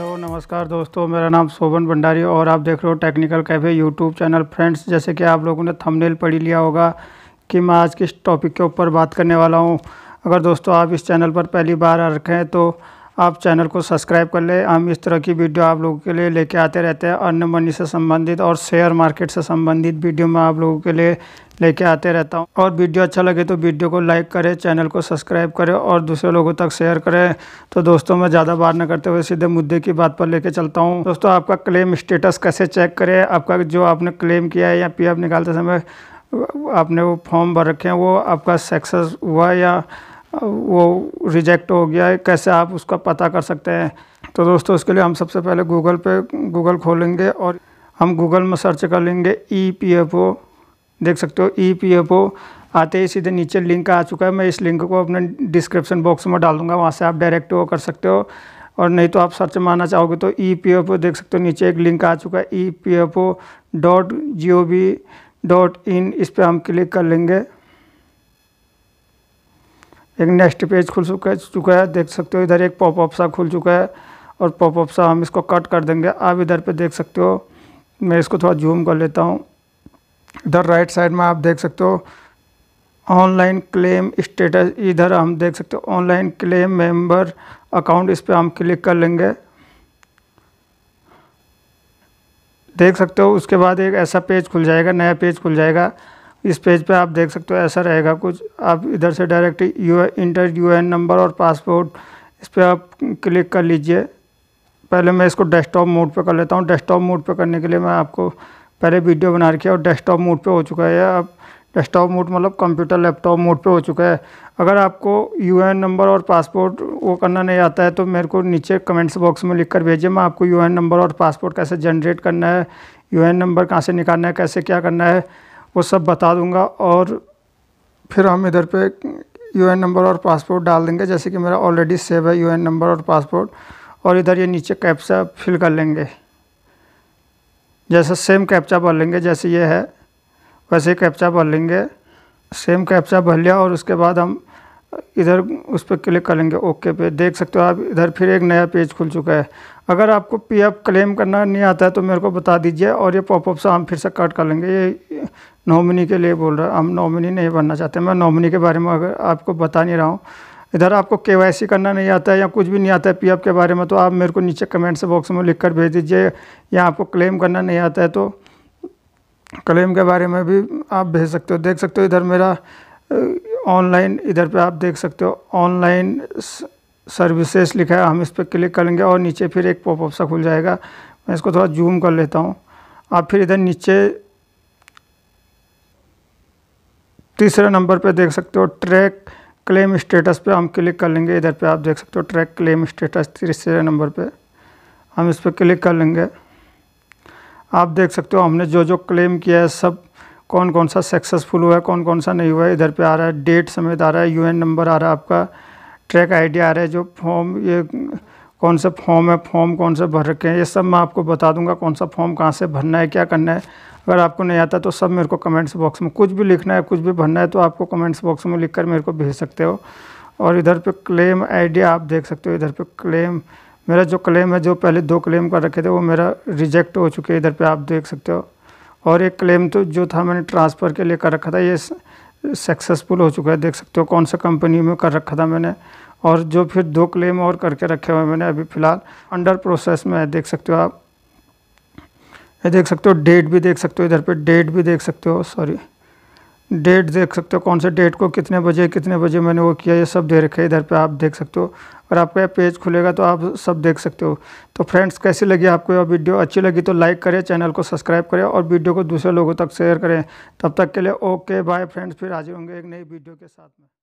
hello नमस्कार दोस्तों मेरा नाम शोभन भंडारी और आप देख रहे हो technical cafe YouTube channel friends जैसे कि आप लोगों ने थंबनेल पढ़ी लिया होगा कि मैं आज किस टॉपिक के ऊपर बात करने वाला हूं अगर दोस्तों आप इस चैनल पर पहली बार आ रखे हैं तो आप चैनल को सब्सक्राइब कर लें हम इस तरह की वीडियो आप लोगों के लिए लेके आते रहते हैं अन्य मनी से संबंधित और शेयर मार्केट से संबंधित वीडियो मैं आप लोगों के लिए लेके आते रहता हूँ और वीडियो अच्छा लगे तो वीडियो को लाइक करें चैनल को सब्सक्राइब करें और दूसरे लोगों तक शेयर करें तो दोस्तों मैं ज़्यादा बात ना करते हुए सीधे मुद्दे की बात पर लेके चलता हूँ दोस्तों आपका क्लेम स्टेटस कैसे चेक करें आपका जो आपने क्लेम किया है या पी निकालते समय आपने वो फॉर्म भर रखे हैं वो आपका सक्सेस हुआ या वो रिजेक्ट हो गया है कैसे आप उसका पता कर सकते हैं तो दोस्तों उसके लिए हम सबसे पहले गूगल पे गूगल खोलेंगे और हम गूगल में सर्च कर लेंगे ई पी एफ ओ देख सकते हो ई पी एफ ओ आते ही सीधे नीचे लिंक आ चुका है मैं इस लिंक को अपने डिस्क्रिप्शन बॉक्स में डाल दूंगा वहाँ से आप डायरेक्ट वो कर सकते हो और नहीं तो आप सर्च मारना चाहोगे तो ई पी एफ ओ देख सकते हो नीचे एक लिंक आ चुका है E P F O dot G O V dot in इस पर हम क्लिक कर लेंगे एक नेक्स्ट पेज खुल चुका चुका है देख सकते हो इधर एक पॉपअप सा खुल चुका है और पॉपअप सा हम इसको कट कर देंगे आप इधर पे देख सकते हो मैं इसको थोड़ा जूम कर लेता हूँ इधर राइट साइड में आप देख सकते हो ऑनलाइन क्लेम स्टेटस इधर हम देख सकते हो ऑनलाइन क्लेम मेंबर अकाउंट इस पर हम क्लिक कर लेंगे देख सकते हो उसके बाद एक ऐसा पेज खुल जाएगा नया पेज खुल जाएगा इस पेज पे आप देख सकते हो ऐसा रहेगा कुछ आप इधर से direct you enter U number और पासपोर्ट इस पर आप क्लिक कर लीजिए पहले मैं इसको डेस्कटॉप मोड पे कर लेता हूँ डेस्कटॉप मोड पे करने के लिए मैं आपको पहले वीडियो बना रखी है और डेस्कटॉप मोड पे हो चुका है अब डेस्कटॉप मोड मतलब कंप्यूटर लैपटॉप मोड पे हो चुका है अगर आपको यू नंबर और पासपोर्ट वो करना नहीं आता है तो मेरे को नीचे कमेंट्स बॉक्स में लिख कर भेजिए मैं आपको यू नंबर और पासपोर्ट कैसे जनरेट करना है यू नंबर कहाँ से निकालना है कैसे क्या करना है वो सब बता दूँगा और फिर हम इधर पर यू नंबर और पासपोर्ट डाल देंगे जैसे कि मेरा ऑलरेडी सेव है यू नंबर और पासपोर्ट और इधर ये नीचे कैप्सा फिल कर लेंगे जैसे सेम कैप्चा भर लेंगे जैसे ये है वैसे कैप्चा भर लेंगे सेम कैप्चा भर लिया और उसके बाद हम इधर उस पर क्लिक कर लेंगे ओके पे देख सकते हो आप इधर फिर एक नया पेज खुल चुका है अगर आपको पीएफ क्लेम करना नहीं आता है तो मेरे को बता दीजिए और ये पॉपअप से हम फिर से कट कर लेंगे ये नॉमिनी के लिए बोल रहा हम नॉमिनी नहीं बनना चाहते मैं नॉमिनी के बारे में अगर आपको बता नहीं रहा हूँ इधर आपको के करना नहीं आता है या कुछ भी नहीं आता है पी के बारे में तो आप मेरे को नीचे कमेंट्स बॉक्स में लिख कर भेज दीजिए या आपको क्लेम करना नहीं आता है तो क्लेम के बारे में भी आप भेज सकते हो देख सकते हो इधर मेरा ऑनलाइन इधर पे आप देख सकते हो ऑनलाइन सर्विसेज लिखा है हम इस पर क्लिक करेंगे और नीचे फिर एक पॉपअप सा खुल जाएगा मैं इसको थोड़ा जूम कर लेता हूँ आप फिर इधर नीचे तीसरे नंबर पे देख सकते हो ट्रैक क्लेम स्टेटस पे हम क्लिक कर लेंगे इधर पे आप देख सकते हो ट्रैक क्लेम स्टेटस तीसरे नंबर पे हम इस पर क्लिक कर लेंगे आप देख सकते हो हमने जो जो क्लेम किया है सब कौन कौन सा सक्सेसफुल हुआ है कौन कौन सा नहीं हुआ है इधर पे आ रहा है डेट समेत आ रहा है यूएन नंबर आ रहा है आपका ट्रैक आईडी आ रहा है जो फॉर्म ये कौन से फॉर्म है फॉर्म कौन से भर रखे हैं ये सब मैं आपको बता दूंगा कौन सा फॉर्म कहाँ से भरना है क्या करना है अगर आपको नहीं आता तो सब मेरे को कमेंट्स बॉक्स में कुछ भी लिखना है कुछ भी भरना है तो आपको कमेंट्स बॉक्स में लिख कर मेरे को भेज सकते हो और इधर पर क्लेम आईडी आप देख सकते हो इधर पर क्लेम मेरा जो क्लेम है जो पहले दो क्लेम कर रखे थे वो मेरा रिजेक्ट हो चुके हैं इधर पर आप देख सकते हो और एक क्लेम तो जो था मैंने ट्रांसफ़र के लिए कर रखा था ये सक्सेसफुल हो चुका है देख सकते हो कौन सा कंपनी में कर रखा था मैंने और जो फिर दो क्लेम और करके रखे हुए मैंने अभी फ़िलहाल अंडर प्रोसेस में देख सकते हो आप ये देख सकते हो डेट भी देख सकते हो इधर पे डेट भी देख सकते हो सॉरी डेट देख सकते हो कौन से डेट को कितने बजे कितने बजे मैंने वो किया ये सब दे रखे इधर पे आप देख सकते हो अगर आपका पेज खुलेगा तो आप सब देख सकते हो तो फ्रेंड्स कैसी लगी आपको यह वीडियो अच्छी लगी तो लाइक करें चैनल को सब्सक्राइब करें और वीडियो को दूसरे लोगों तक शेयर करें तब तक के लिए ओके बाय फ्रेंड्स फिर हाजिर होंगे एक नई वीडियो के साथ में